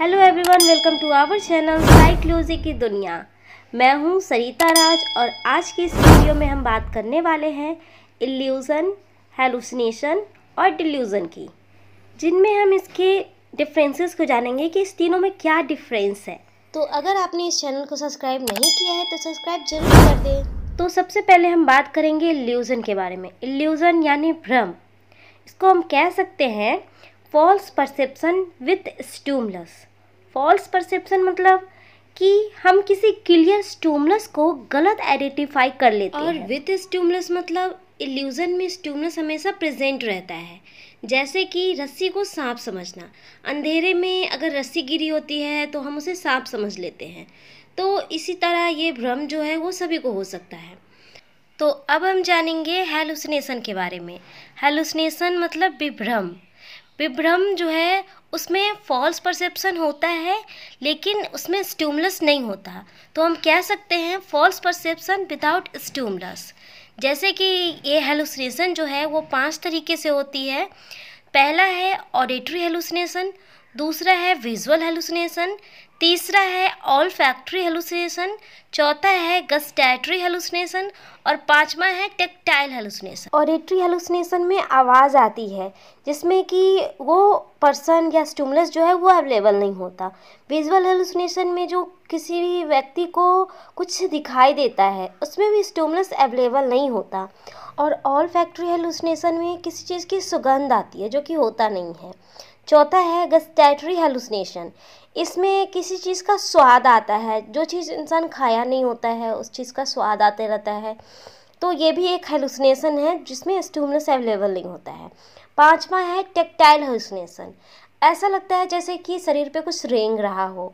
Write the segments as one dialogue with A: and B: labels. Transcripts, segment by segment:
A: hello everyone welcome to our channel psychology की दुनिया मैं हूं सरिता राज और आज की इस वीडियो में हम बात करने वाले हैं इल्यूज़न हेलुसिनेशन और डिल्यूज़न की जिनमें हम इसके डिफरेंसेस को जानेंगे कि इस तीनों में क्या डिफरेंस है तो अगर आपने इस चैनल को सब्सक्राइब नहीं किया है तो सब्सक्राइब जरूर कर दें तो सबसे पहले हम बात करेंगे इल्यूज़न के बारे में इल्यूज़न यानी भ्रम इसको हम कह सकते हैं false perception with stimulus false perception मतलब कि हम किसी क्लियर स्टूमलस को गलत आइडेंटिफाई कर लेते और हैं और विथ स्टूमलस मतलब इल्यूज़न में स्टूमलस हमेशा प्रेजेंट रहता है जैसे कि रस्सी को सांप समझना अंधेरे में अगर रस्सी गिरी होती है तो हम उसे सांप समझ लेते हैं तो इसी तरह ये भ्रम जो है वो सभी को हो सकता है तो अब हम जानेंगे हेलुसिनेशन के बारे में हेलुसिनेशन मतलब विभ्रम विभ्रम जो है उसमें फॉल्स परसेप्शन होता है लेकिन उसमें स्ट्यूमलस नहीं होता तो हम कह सकते हैं फॉल्स परसेप्शन विदाउट स्ट्यूमलस जैसे कि ये हेलुसिनेशन जो है वो पांच तरीके से होती है पहला है ऑडिटरी हेलुसिनेशन दूसरा है विजुअल हेलुसिनेशन तीसरा है ऑल फैक्ट्री हेलुसिनेशन चौथा है गस्टैटरी हेलुसिनेशन और पांचवा है टेक्टाइल हेलुसिनेशन ऑरेटरी हेलुसिनेशन में आवाज़ आती है जिसमें कि वो पर्सन या स्टूमलस जो है वो अवेलेबल नहीं होता विजुअल हेलुसिनेशन में जो किसी भी व्यक्ति को कुछ दिखाई देता है उसमें भी स्टूमलस अवेलेबल नहीं होता और ऑल फैक्ट्री हेलुसिनेशन में किसी चीज़ की सुगंध आती है जो कि होता नहीं है चौथा है गस्टैटरी हेलुसनेशन इसमें किसी चीज़ का स्वाद आता है जो चीज़ इंसान खाया नहीं होता है उस चीज़ का स्वाद आते रहता है तो ये भी एक हेलुसनेशन है जिसमें स्टूमनस अवेलेबल नहीं होता है पाँचवा है टेक्टाइल हेलुसनेशन ऐसा लगता है जैसे कि शरीर पे कुछ रेंग रहा हो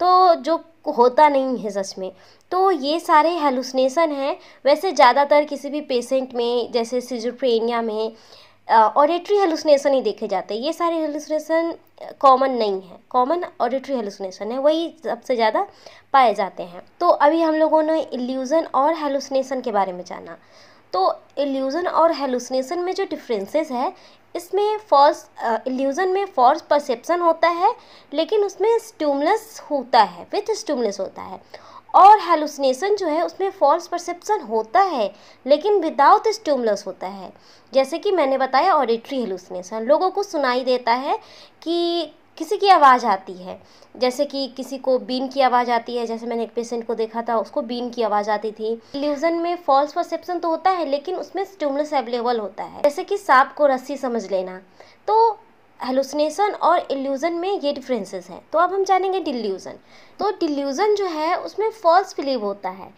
A: तो जो होता नहीं है सच में तो ये सारे हेलुसनेशन हैं वैसे ज़्यादातर किसी भी पेशेंट में जैसे सिजोफ्रेनिया में ऑडिटरी हेलुसनेसन ही देखे जाते हैं ये सारे हेलुसनेसन कॉमन नहीं है कॉमन ऑडिटरी हेलुसनेसन है वही सबसे ज़्यादा पाए जाते हैं तो अभी हम लोगों ने इल्यूज़न और हेलुसनेसन के बारे में जाना तो इल्यूज़न और हेलुसनेसन में जो डिफरेंसेस है इसमें फॉल्स इल्यूज़न में फॉल्स परसेप्सन होता है लेकिन उसमें स्टूमलेस होता है विथ स्टूमलेस होता है और हेलुसिनेशन जो है उसमें फॉल्स परसेप्शन होता है लेकिन विदाउट स्टूमलस होता है जैसे कि मैंने बताया ऑडिट्री हेलुसिनेशन लोगों को सुनाई देता है कि किसी की आवाज़ आती है जैसे कि किसी को बीन की आवाज़ आती है जैसे मैंने एक पेशेंट को देखा था उसको बीन की आवाज़ आती थी ल्यूजन में फॉल्स परसेप्शन तो होता है लेकिन उसमें स्टूमलस अवेलेबल होता है जैसे कि सांप को रस्सी समझ लेना तो हेलुसिनेशन और इल्यूज़न में ये डिफरेंसेस हैं तो अब हम जानेंगे डिल्यूज़न तो डिल्यूज़न जो है उसमें फॉल्स बिलीव होता है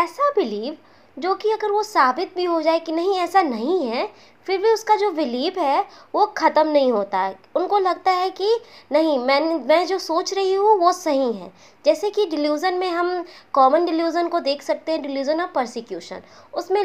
A: ऐसा बिलीव जो कि अगर वो साबित भी हो जाए कि नहीं ऐसा नहीं है फिर भी उसका जो बिलीव है वो ख़त्म नहीं होता है उनको लगता है कि नहीं मैं मैं जो सोच रही हूँ वो सही है जैसे कि डिल्यूज़न में हम कॉमन डिल्यूज़न को देख सकते हैं डिल्यूज़न ऑफ परसिक्यूशन उसमें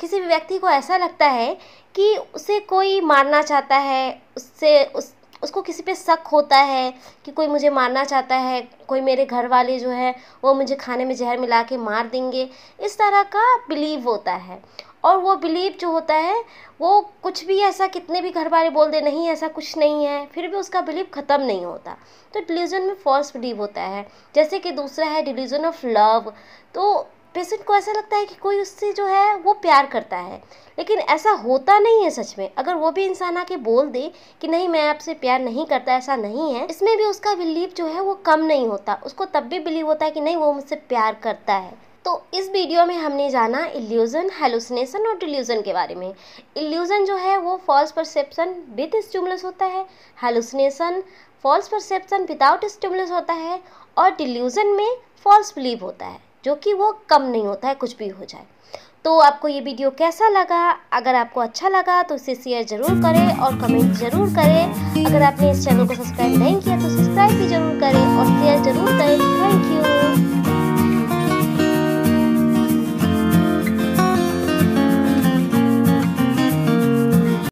A: किसी भी व्यक्ति को ऐसा लगता है कि उसे कोई मारना चाहता है उससे उस उसको किसी पे शक होता है कि कोई मुझे मारना चाहता है कोई मेरे घर वाले जो है वो मुझे खाने में जहर मिला के मार देंगे इस तरह का बिलीव होता है और वो बिलीव जो होता है वो कुछ भी ऐसा कितने भी घर वाले बोल दे नहीं ऐसा कुछ नहीं है फिर भी उसका बिलीव ख़त्म नहीं होता तो डिलीजन में फॉल्स बिलीव होता है जैसे कि दूसरा है डिलीजन ऑफ लव तो पेशेंट को ऐसा लगता है कि कोई उससे जो है वो प्यार करता है लेकिन ऐसा होता नहीं है सच में अगर वो भी इंसान आके बोल दे कि नहीं मैं आपसे प्यार नहीं करता ऐसा नहीं है इसमें भी उसका बिलीव जो है वो कम नहीं होता उसको तब भी बिलीव होता है कि नहीं वो मुझसे प्यार करता है तो इस वीडियो में हमने जाना इल्यूज़न हेलुसिनेशन और डिल्यूज़न के बारे में इल्यूज़न जो है वो फॉल्स परसेप्शन विद स्टिमुलस होता है hallucination false perception without stimulus होता है और डिल्यूज़न में फॉल्स बिलीव होता है जो कि वो कम नहीं होता है कुछ भी हो जाए तो आपको ये वीडियो कैसा लगा अगर आपको अच्छा लगा तो इसे शेयर ज़रूर करें और कमेंट ज़रूर करें अगर आपने इस चैनल को सब्सक्राइब नहीं किया तो सब्सक्राइब भी ज़रूर करें और शेयर ज़रूर करें